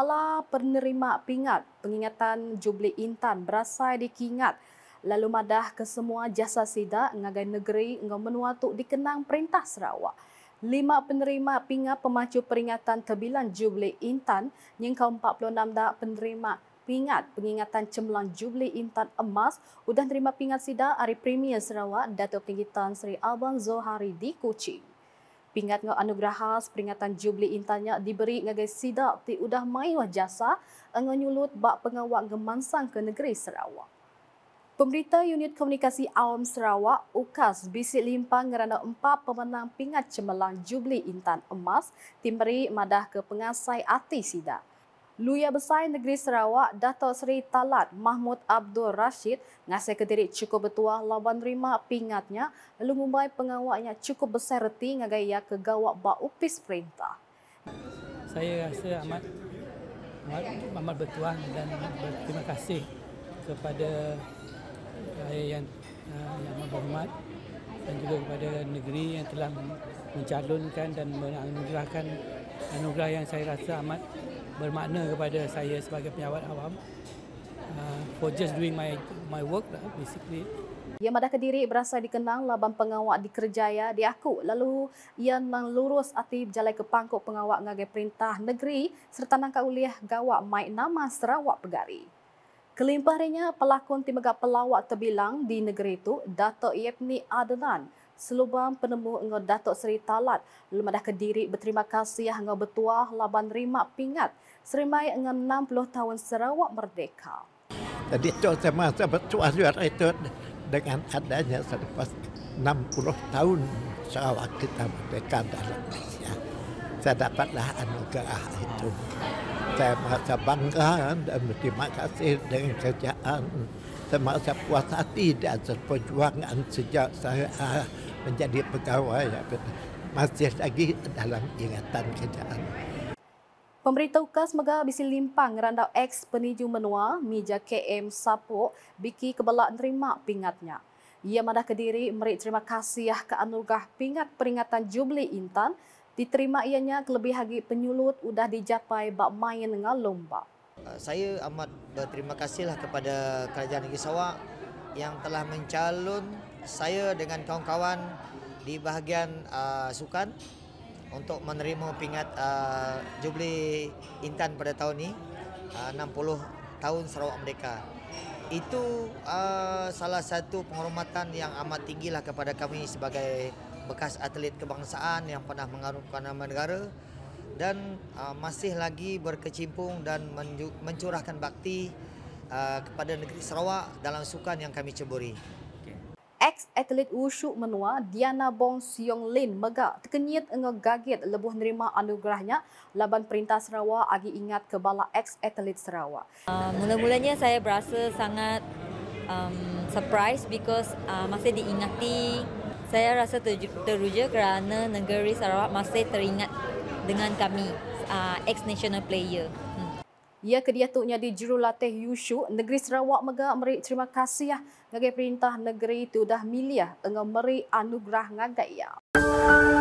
bala penerima pingat pengingatan Jubli Intan berasai dikingat lalu madah ke semua jasa sida ngagai negeri ngau menua dikenang perintah Sarawak. Lima penerima pingat pemacu peringatan tebilan Jubli Intan yang kaum 46 dah penerima pingat pengingatan cemerlang Jubli Intan Emas udah terima pingat sida hari Premier Sarawak Datuk Tinggi Tan Sri Abang Zohari di Kuching pingat ngau anugerahas peringatan jubli intanya diberi ngagai sidak ti udah mai wah jasa ngau nyulut bak pengawak gemansang ke negeri Sarawak. Pemerita Unit Komunikasi Awam Sarawak UKAS bisik limpang ngerana empat pemenang pingat cemerlang Jubli Intan Emas timberi madah ke pengasai ati sidak. Luya Besar Negeri Sarawak, Dato' Seri Talat Mahmud Abdul Rashid, ngasih kediri cukup bertuah lawan rima pingatnya, lalu mumbai pengawaknya cukup besar reti ngagai ia kegawak bak upis perintah. Saya rasa amat, amat, amat bertuah dan berterima kasih kepada eh, saya yang, eh, yang amat berhormat dan juga kepada negeri yang telah mencalonkan dan menganugerahkan anugerah yang saya rasa amat bermakna kepada saya sebagai penyawat awam uh, for just doing my my work lah, basically. Yang Madah Kediri berasa dikenang laban pengawak di Kerjaya diaku lalu ia nang lurus ati berjalan ke pangkuk pengawak ngagai perintah negeri serta nang uliah gawak mai nama Sarawak Pegari. Kelimparinya pelakon timaga pelawak terbilang di negeri itu Dato' Yepni Adnan selubang penemu dengan Datuk Seri Talat. Lemadah Kediri berterima kasih dengan bertuah laban rima pingat. Serimai dengan 60 tahun Sarawak Merdeka. Jadi itu semasa bertuah juara itu dengan adanya selepas 60 tahun Sarawak kita merdeka dalam Malaysia. Saya dapatlah anugerah itu. Saya merasa bangga dan berterima kasih dengan kerjaan semasa puas hati dan perjuangan sejak saya ah, menjadi pegawai ya. masih lagi dalam ingatan kerajaan. Pemerintah Ukas Mega Bisi Limpang Randau ex Peniju Menua Mija KM sapu Biki Kebelak terima Pingatnya. Ia madah kediri merik terima kasih ah ke anugerah pingat peringatan Jubli Intan diterima ianya kelebih lagi penyulut udah dijapai bak main dengan lomba. Saya amat berterima kasihlah kepada Kerajaan Negeri Sawak yang telah mencalon saya dengan kawan-kawan di bahagian uh, sukan untuk menerima pingat uh, Jubli Intan pada tahun ini uh, 60 tahun Sarawak Merdeka. Itu uh, salah satu penghormatan yang amat tinggilah kepada kami sebagai bekas atlet kebangsaan yang pernah mengharumkan nama negara dan uh, masih lagi berkecimpung dan mencurahkan bakti Uh, kepada negeri Sarawak dalam sukan yang kami ceburi. Ex-atlet Wushu Menua Diana Bong Siong Lin Mega terkenyit ngegaget lebuh nerima anugerahnya laban perintah Sarawak agi ingat kebala ex-atlet Sarawak. Uh, mula-mulanya saya berasa sangat um, surprise because uh, masih diingati. Saya rasa teruja, teruja kerana negeri Sarawak masih teringat dengan kami, uh, ex-national player. Hmm. Ia kediatuknya di Jurulatih Yushu, Negeri Sarawak Megak meri terima kasih ya bagi perintah negeri itu dah milia dengan meri anugerah ngagai ya. Musik